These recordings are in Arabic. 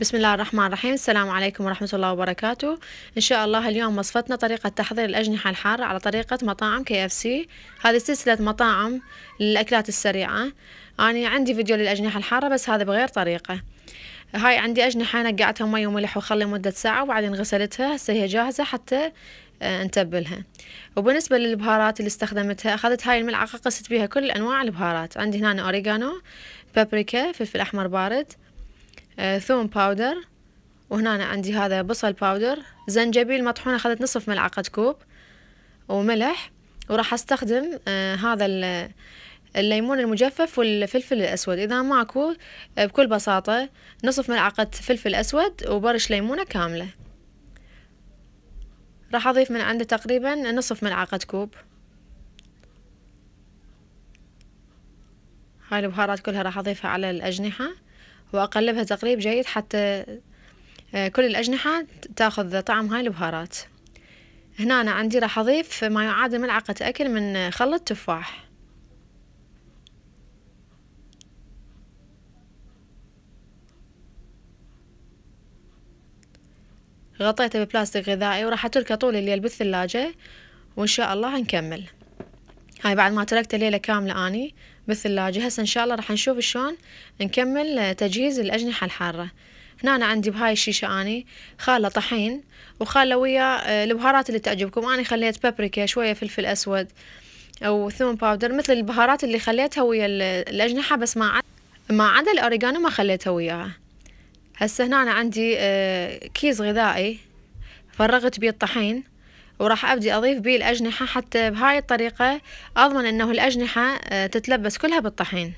بسم الله الرحمن الرحيم السلام عليكم ورحمة الله وبركاته إن شاء الله اليوم وصفتنا طريقة تحضير الأجنحة الحارة على طريقة مطاعم كي اف سي هذه سلسلة مطاعم للأكلات السريعة أنا يعني عندي فيديو للأجنحة الحارة بس هذا بغير طريقة هاي عندي أجنحة نقعتها مي وملح وخلي مدة ساعة وبعدين غسلتها هسه هي جاهزة حتى آه، نتبلها وبالنسبة للبهارات اللي استخدمتها أخذت هاي الملعقة قست بيها كل أنواع البهارات عندي هنا أوريغانو بابريكا فلفل أحمر بارد آه، ثوم باودر وهنا أنا عندي هذا بصل باودر زنجبيل مطحون أخذت نصف ملعقة كوب وملح وراح أستخدم آه، هذا الليمون المجفف والفلفل الأسود إذا ماكو آه، بكل بساطة نصف ملعقة فلفل أسود وبرش ليمونة كاملة راح أضيف من عنده تقريبا نصف ملعقة كوب هاي البهارات كلها راح أضيفها على الأجنحة وأقلبها تقليب جيد حتى آه، كل الأجنحة تأخذ طعم هاي البهارات هنا أنا عندي راح أضيف ما يعادل ملعقة أكل من خل التفاح غطيته ببلاستيك غذائي وراح أتركه طول الليل بالثلاجة وإن شاء الله نكمل هاي بعد ما تركته ليلة كاملة أني بالثلاجة هسه إن شاء الله راح نشوف شلون نكمل آه، تجهيز الأجنحة الحارة هنا أنا عندي بهاي الشيشة أني خالة طحين وخالة ويا آه، البهارات اللي تعجبكم أنا خليت بابريكا شوية فلفل أسود أو ثوم باودر مثل البهارات اللي خليتها ويا الأجنحة بس ما عدا ما عدا الأوريجانو ما خليتها وياها هسه هنا أنا عندي آه، كيس غذائي فرغت بيه الطحين وراح أبدي أضيف به الأجنحة حتى بهاي الطريقة أضمن أنه الأجنحة آه، تتلبس كلها بالطحين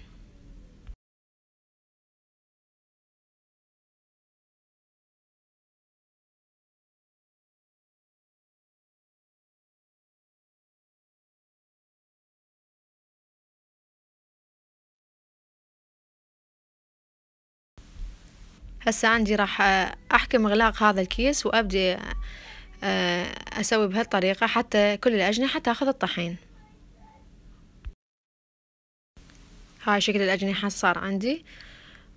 هسه عندي راح آه، احكم اغلاق هذا الكيس وابدي آه، آه، أسوي بهالطريقة حتى كل الأجنحة تاخذ الطحين هاي شكل الأجنحة صار عندي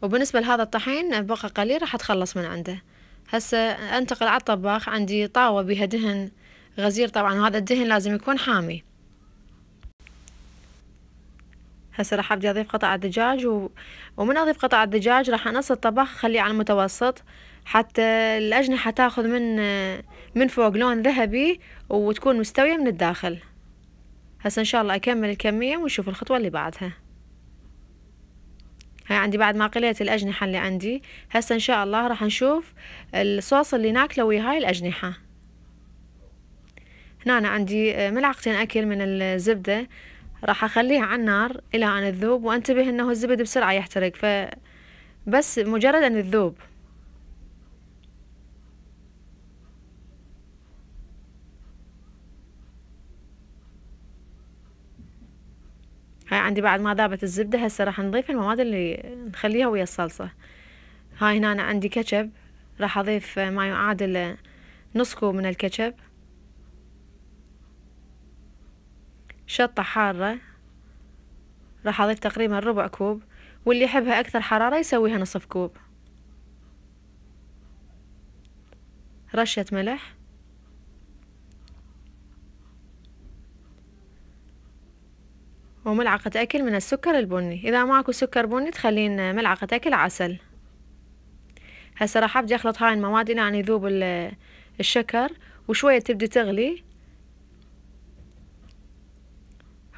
وبالنسبة لهذا الطحين بقى قليل راح أتخلص من عنده هسه أنتقل على الطباخ عندي طاوة بها دهن غزير طبعا وهذا الدهن لازم يكون حامي هسه راح ابدي اضيف قطع الدجاج و... ومن اضيف قطع الدجاج راح انص الطباخ خليه على المتوسط حتى الأجنحة تاخذ من من فوق لون ذهبي وتكون مستوية من الداخل هسه إن شاء الله أكمل الكمية ونشوف الخطوة اللي بعدها هاي عندي بعد ما قليت الأجنحة اللي عندي هسه إن شاء الله راح نشوف الصوص اللي ناكله ويا هاي الأجنحة هنا أنا عندي آه، ملعقتين أكل من الزبدة راح أخليها على النار إلى أن تذوب وأنتبه أنه الزبد بسرعة يحترق فبس مجرد أن تذوب هاي عندي بعد ما ذابت الزبدة هسه راح نضيف المواد اللي نخليها ويا الصلصة هاي هنا أنا عندي كاتشب راح أضيف ما يعادل نص كوب من الكاتشب شطة حارة راح أضيف تقريبا ربع كوب واللي يحبها أكثر حرارة يسويها نصف كوب رشة ملح وملعقة أكل من السكر البني إذا معكو سكر بني تخلين ملعقة أكل عسل هسه راح أبدي أخلط هاي المواد إلى أن يذوب الشكر وشوية تبدي تغلي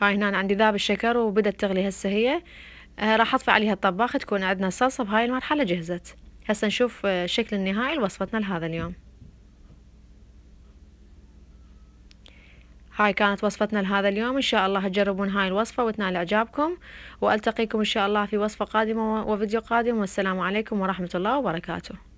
هاي هنا عندي ذاب الشكر وبدت تغلي هسه هي آه، راح أطفي عليها الطباخ تكون عندنا الصلصة بهاي المرحلة جهزت هسه نشوف الشكل آه، النهائي لوصفتنا لهذا اليوم هاي كانت وصفتنا لهذا اليوم إن شاء الله تجربون هاي الوصفة وتنال إعجابكم وألتقيكم إن شاء الله في وصفة قادمة وفيديو قادم والسلام عليكم ورحمة الله وبركاته